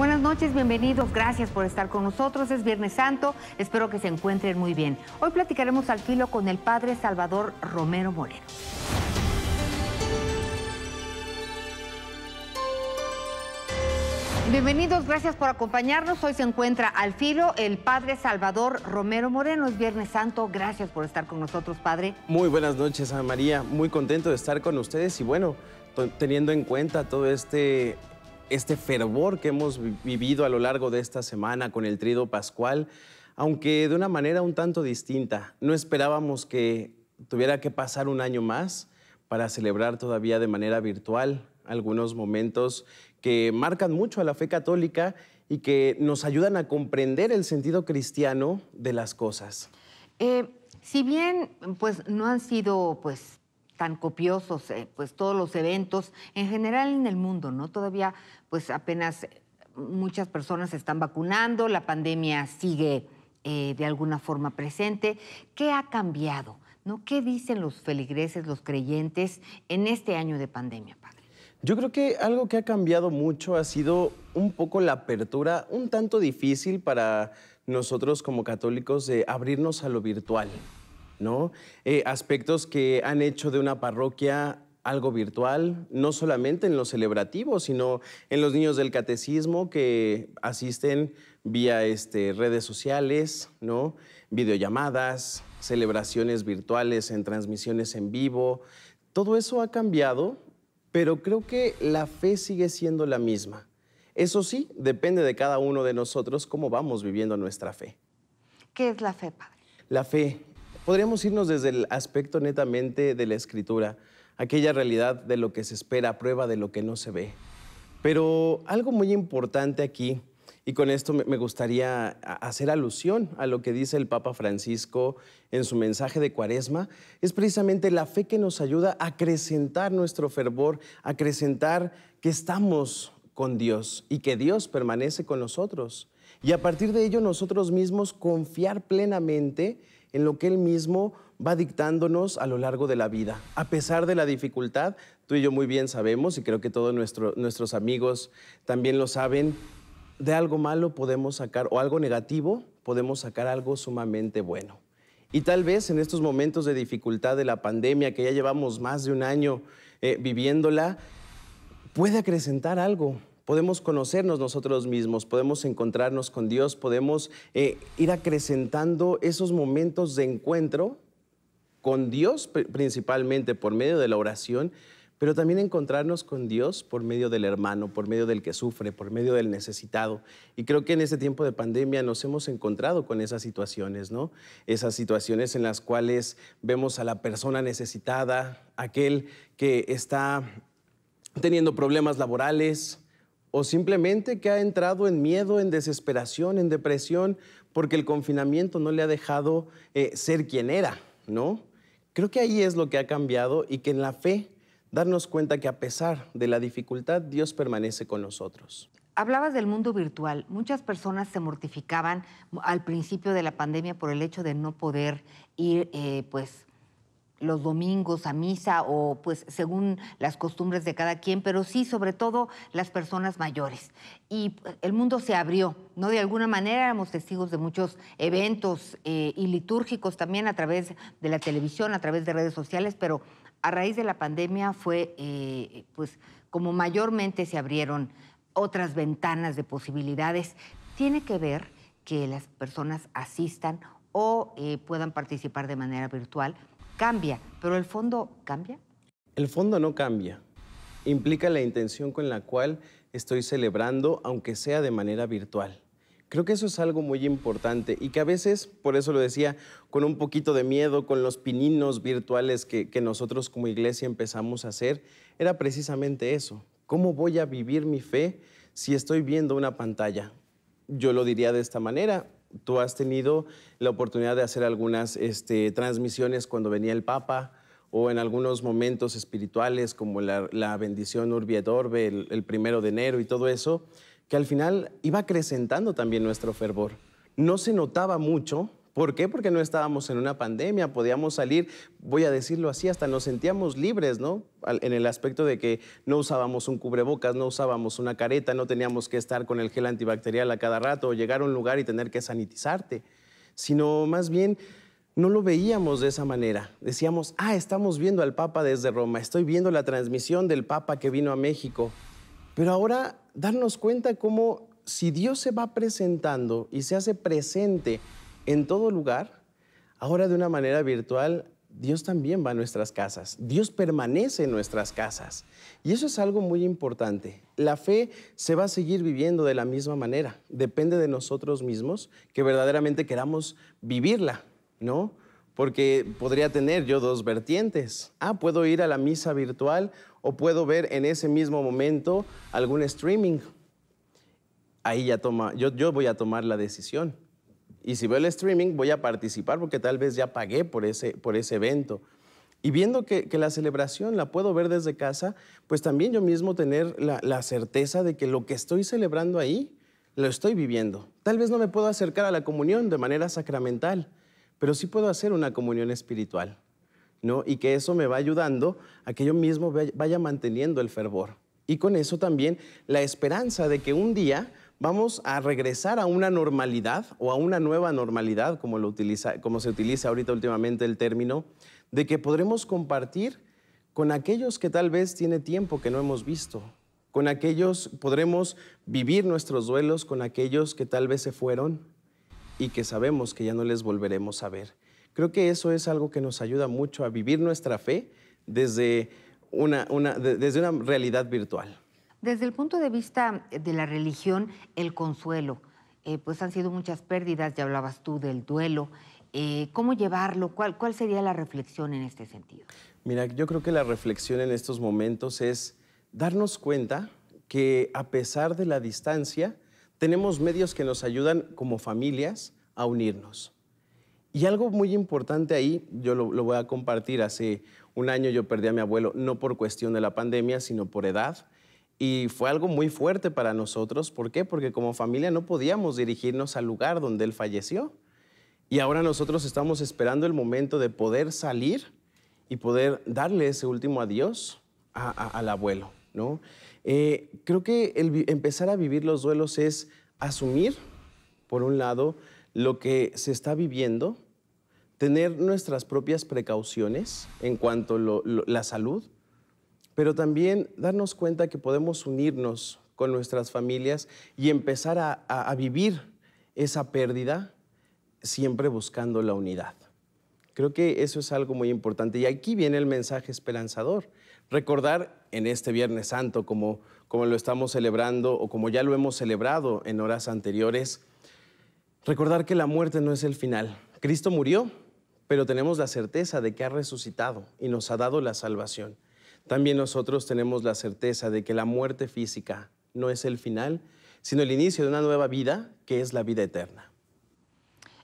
Buenas noches, bienvenidos, gracias por estar con nosotros. Es Viernes Santo, espero que se encuentren muy bien. Hoy platicaremos al filo con el padre Salvador Romero Moreno. Bienvenidos, gracias por acompañarnos. Hoy se encuentra al filo el padre Salvador Romero Moreno. Es Viernes Santo, gracias por estar con nosotros, padre. Muy buenas noches, Ana María. Muy contento de estar con ustedes y bueno, teniendo en cuenta todo este este fervor que hemos vivido a lo largo de esta semana con el trido pascual, aunque de una manera un tanto distinta. No esperábamos que tuviera que pasar un año más para celebrar todavía de manera virtual algunos momentos que marcan mucho a la fe católica y que nos ayudan a comprender el sentido cristiano de las cosas. Eh, si bien pues, no han sido pues, tan copiosos, eh, pues todos los eventos, en general en el mundo, ¿no? Todavía, pues apenas muchas personas se están vacunando, la pandemia sigue eh, de alguna forma presente. ¿Qué ha cambiado? ¿no? ¿Qué dicen los feligreses, los creyentes en este año de pandemia, padre? Yo creo que algo que ha cambiado mucho ha sido un poco la apertura, un tanto difícil para nosotros como católicos de abrirnos a lo virtual. ¿no? Eh, aspectos que han hecho de una parroquia algo virtual, no solamente en los celebrativos, sino en los niños del catecismo que asisten vía este, redes sociales, ¿no? videollamadas, celebraciones virtuales en transmisiones en vivo. Todo eso ha cambiado, pero creo que la fe sigue siendo la misma. Eso sí, depende de cada uno de nosotros cómo vamos viviendo nuestra fe. ¿Qué es la fe, Padre? La fe podríamos irnos desde el aspecto netamente de la escritura, aquella realidad de lo que se espera, prueba de lo que no se ve. Pero algo muy importante aquí, y con esto me gustaría hacer alusión a lo que dice el Papa Francisco en su mensaje de Cuaresma, es precisamente la fe que nos ayuda a acrecentar nuestro fervor, a acrecentar que estamos con Dios y que Dios permanece con nosotros. Y a partir de ello nosotros mismos confiar plenamente en lo que Él mismo va dictándonos a lo largo de la vida. A pesar de la dificultad, tú y yo muy bien sabemos, y creo que todos nuestros amigos también lo saben, de algo malo podemos sacar, o algo negativo, podemos sacar algo sumamente bueno. Y tal vez en estos momentos de dificultad de la pandemia, que ya llevamos más de un año eh, viviéndola, puede acrecentar algo, podemos conocernos nosotros mismos, podemos encontrarnos con Dios, podemos eh, ir acrecentando esos momentos de encuentro con Dios principalmente por medio de la oración, pero también encontrarnos con Dios por medio del hermano, por medio del que sufre, por medio del necesitado. Y creo que en este tiempo de pandemia nos hemos encontrado con esas situaciones, ¿no? Esas situaciones en las cuales vemos a la persona necesitada, aquel que está teniendo problemas laborales, o simplemente que ha entrado en miedo, en desesperación, en depresión, porque el confinamiento no le ha dejado eh, ser quien era, ¿no? Creo que ahí es lo que ha cambiado y que en la fe darnos cuenta que a pesar de la dificultad, Dios permanece con nosotros. Hablabas del mundo virtual. Muchas personas se mortificaban al principio de la pandemia por el hecho de no poder ir, eh, pues, los domingos a misa o pues según las costumbres de cada quien, pero sí sobre todo las personas mayores. Y eh, el mundo se abrió, ¿no? De alguna manera éramos testigos de muchos eventos eh, y litúrgicos también a través de la televisión, a través de redes sociales, pero a raíz de la pandemia fue eh, pues como mayormente se abrieron otras ventanas de posibilidades. Tiene que ver que las personas asistan o puedan participar de manera virtual cambia, pero el fondo cambia. El fondo no cambia. Implica la intención con la cual estoy celebrando, aunque sea de manera virtual. Creo que eso es algo muy importante y que a veces, por eso lo decía, con un poquito de miedo, con los pininos virtuales que, nosotros como iglesia empezamos a hacer, era precisamente eso. ¿Cómo voy a vivir mi fe si estoy viendo una pantalla? Yo lo diría de esta manera, tú has tenido la oportunidad de hacer algunas este, transmisiones cuando venía el Papa o en algunos momentos espirituales como la, bendición Urbi et Orbe, el, primero de enero y todo eso, que al final iba acrecentando también nuestro fervor. No se notaba mucho, ¿Por qué? Porque no estábamos en una pandemia, podíamos salir, voy a decirlo así, hasta nos sentíamos libres, ¿no? En el aspecto de que no usábamos un cubrebocas, no usábamos una careta, no teníamos que estar con el gel antibacterial a cada rato o llegar a un lugar y tener que sanitizarte, sino más bien no lo veíamos de esa manera. Decíamos, ah, estamos viendo al Papa desde Roma, estoy viendo la transmisión del Papa que vino a México. Pero ahora darnos cuenta cómo si Dios se va presentando y se hace presente, en todo lugar, ahora de una manera virtual, Dios también va a nuestras casas, Dios permanece en nuestras casas. Y eso es algo muy importante. La fe se va a seguir viviendo de la misma manera. Depende de nosotros mismos que verdaderamente queramos vivirla, ¿no? Porque podría tener yo dos vertientes. Ah, puedo ir a la misa virtual o puedo ver en ese mismo momento algún streaming. Ahí ya toma, yo, yo voy a tomar la decisión y si veo el streaming, voy a participar porque tal vez ya pagué por ese, por ese evento. Y viendo que, la celebración la puedo ver desde casa, pues también yo mismo tener la, certeza de que lo que estoy celebrando ahí, lo estoy viviendo. Tal vez no me puedo acercar a la comunión de manera sacramental, pero sí puedo hacer una comunión espiritual, ¿no? Y que eso me va ayudando a que yo mismo vaya manteniendo el fervor. Y con eso también la esperanza de que un día vamos a regresar a una normalidad o a una nueva normalidad, como, se utiliza ahorita últimamente el término, de que podremos compartir con aquellos que tal vez tiene tiempo que no hemos visto, con aquellos podremos vivir nuestros duelos, con aquellos que tal vez se fueron y que sabemos que ya no les volveremos a ver. Creo que eso es algo que nos ayuda mucho a vivir nuestra fe desde una realidad virtual. Desde el punto de vista eh, de la religión, el consuelo, eh, pues han sido muchas pérdidas, ya hablabas tú del duelo. Eh, ¿Cómo llevarlo? ¿Cuál, ¿Cuál sería la reflexión en este sentido? Mira, yo creo que la reflexión en estos momentos es darnos cuenta que a pesar de la distancia, tenemos medios que nos ayudan como familias a unirnos. Y algo muy importante ahí, yo lo voy a compartir, hace un año yo perdí a mi abuelo, no por cuestión de la pandemia, sino por edad. Y fue algo muy fuerte para nosotros. ¿Por qué? Porque como familia no podíamos dirigirnos al lugar donde él falleció. Y ahora nosotros estamos esperando el momento de poder salir y poder darle ese último adiós al abuelo, ¿no? Eh, creo que empezar a vivir los duelos es asumir, por un lado, lo que se está viviendo, tener nuestras propias precauciones en cuanto a la salud, pero también darnos cuenta que podemos unirnos con nuestras familias y empezar a, vivir esa pérdida siempre buscando la unidad. Creo que eso es algo muy importante. Y aquí viene el mensaje esperanzador. Recordar en este Viernes Santo, como, como lo estamos celebrando o como ya lo hemos celebrado en horas anteriores, recordar que la muerte no es el final. Cristo murió, pero tenemos la certeza de que ha resucitado y nos ha dado la salvación. También nosotros tenemos la certeza de que la muerte física no es el final, sino el inicio de una nueva vida que es la vida eterna.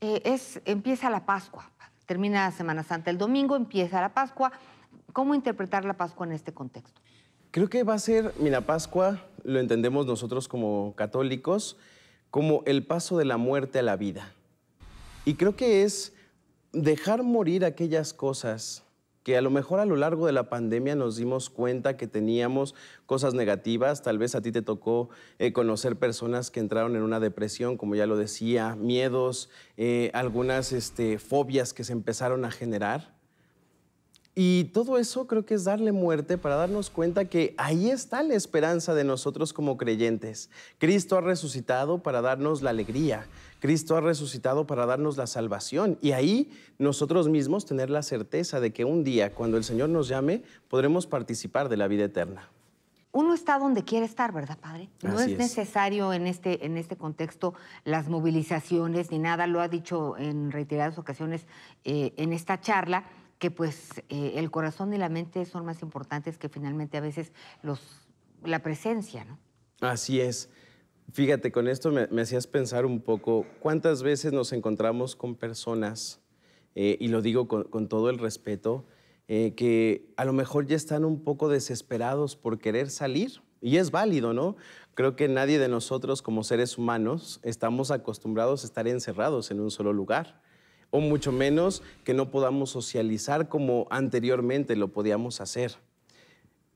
Eh, es, empieza la Pascua, termina la Semana Santa, el domingo empieza la Pascua. ¿Cómo interpretar la Pascua en este contexto? Creo que va a ser, mira, Pascua lo entendemos nosotros como católicos, como el paso de la muerte a la vida. Y creo que es dejar morir aquellas cosas que a lo mejor a lo largo de la pandemia nos dimos cuenta que teníamos cosas negativas. Tal vez a ti te tocó eh, conocer personas que entraron en una depresión, como ya lo decía, miedos, eh, algunas este, fobias que se empezaron a generar. Y todo eso creo que es darle muerte para darnos cuenta que ahí está la esperanza de nosotros como creyentes. Cristo ha resucitado para darnos la alegría. Cristo ha resucitado para darnos la salvación. Y ahí nosotros mismos tener la certeza de que un día, cuando el Señor nos llame, podremos participar de la vida eterna. Uno está donde quiere estar, ¿verdad, padre? No es, necesario en este, en este contexto las movilizaciones ni nada, lo ha dicho en reiteradas ocasiones eh, en esta charla que pues eh, el corazón y la mente son más importantes que finalmente a veces los, la presencia, ¿no? Así es. Fíjate, con esto me, hacías pensar un poco cuántas veces nos encontramos con personas, eh, y lo digo con, todo el respeto, eh, que a lo mejor ya están un poco desesperados por querer salir. Y es válido, ¿no? Creo que nadie de nosotros como seres humanos estamos acostumbrados a estar encerrados en un solo lugar o mucho menos que no podamos socializar como anteriormente lo podíamos hacer.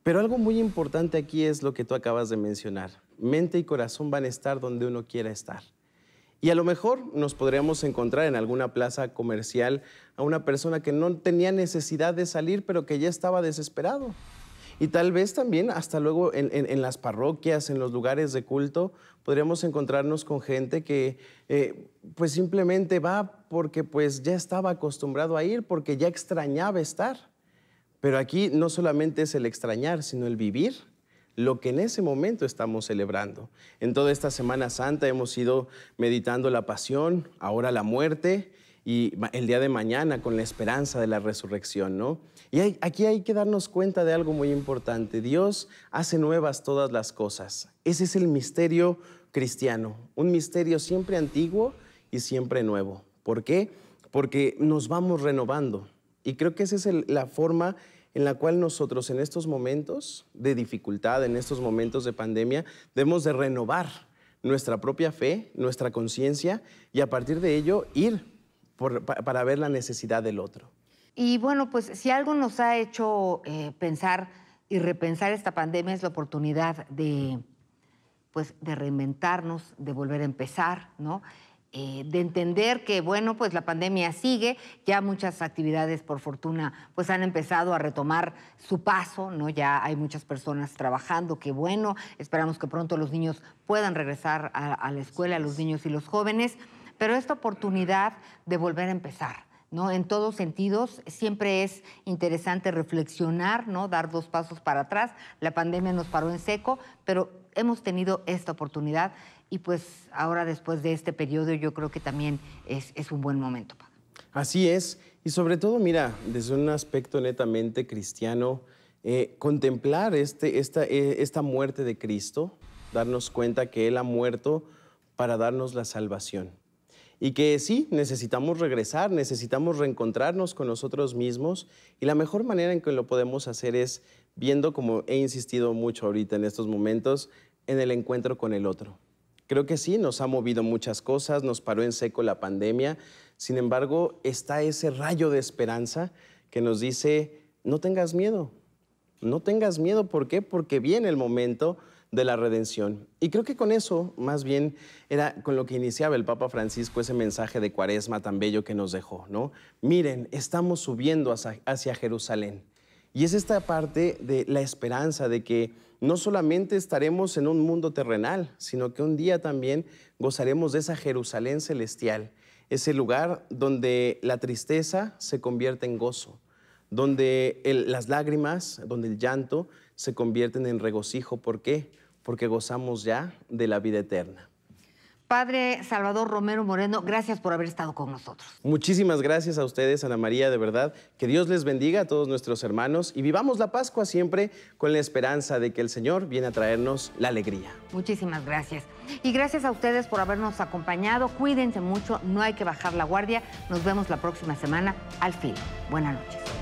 Pero algo muy importante aquí es lo que tú acabas de mencionar. Mente y corazón van a estar donde uno quiera estar. Y a lo mejor nos podríamos encontrar en alguna plaza comercial a una persona que no tenía necesidad de salir, pero que ya estaba desesperado. Y tal vez también hasta luego en, las parroquias, en los lugares de culto, podríamos encontrarnos con gente que eh, pues simplemente va porque pues ya estaba acostumbrado a ir, porque ya extrañaba estar. Pero aquí no solamente es el extrañar, sino el vivir lo que en ese momento estamos celebrando. En toda esta Semana Santa hemos ido meditando la pasión, ahora la muerte, y el día de mañana con la esperanza de la resurrección, ¿no? Y aquí hay que darnos cuenta de algo muy importante. Dios hace nuevas todas las cosas. Ese es el misterio cristiano, un misterio siempre antiguo y siempre nuevo. ¿Por qué? Porque nos vamos renovando. Y creo que esa es la forma en la cual nosotros en estos momentos de dificultad, en estos momentos de pandemia, debemos de renovar nuestra propia fe, nuestra conciencia y a partir de ello ir para ver la necesidad del otro. Y bueno, pues si algo nos ha hecho eh, pensar y repensar esta pandemia es la oportunidad de, pues, reinventarnos, de volver a empezar, ¿no? Eh, de entender que, bueno, pues la pandemia sigue, ya muchas actividades, por fortuna, pues han empezado a retomar su paso, ¿no? Ya hay muchas personas trabajando, que bueno, esperamos que pronto los niños puedan regresar a, a la escuela, los niños y los jóvenes pero esta oportunidad de volver a empezar. ¿No? En todos sentidos, siempre es interesante reflexionar, ¿no? Dar dos pasos para atrás. La pandemia nos paró en seco, pero hemos tenido esta oportunidad y pues ahora después de este periodo yo creo que también es, un buen momento. Así es, y sobre todo, mira, desde un aspecto netamente cristiano, eh, contemplar este, esta, eh, esta muerte de Cristo, darnos cuenta que Él ha muerto para darnos la salvación y que sí, necesitamos regresar, necesitamos reencontrarnos con nosotros mismos y la mejor manera en que lo podemos hacer es viendo, como he insistido mucho ahorita en estos momentos, en el encuentro con el otro. Creo que sí, nos ha movido muchas cosas, nos paró en seco la pandemia, sin embargo está ese rayo de esperanza que nos dice, no tengas miedo, no tengas miedo, ¿por qué? Porque viene el momento de la redención. Y creo que con eso, más bien, era con lo que iniciaba el Papa Francisco ese mensaje de cuaresma tan bello que nos dejó, ¿no? Miren, estamos subiendo hacia, Jerusalén. Y es esta parte de la esperanza de que no solamente estaremos en un mundo terrenal, sino que un día también gozaremos de esa Jerusalén celestial, ese lugar donde la tristeza se convierte en gozo, donde las lágrimas, donde el llanto se convierten en regocijo. ¿Por qué? porque gozamos ya de la vida eterna. Padre Salvador Romero Moreno, gracias por haber estado con nosotros. Muchísimas gracias a ustedes, Ana María, de verdad. Que Dios les bendiga a todos nuestros hermanos y vivamos la Pascua siempre con la esperanza de que el Señor viene a traernos la alegría. Muchísimas gracias. Y gracias a ustedes por habernos acompañado. Cuídense mucho, no hay que bajar la guardia. Nos vemos la próxima semana al fin. Buenas noches.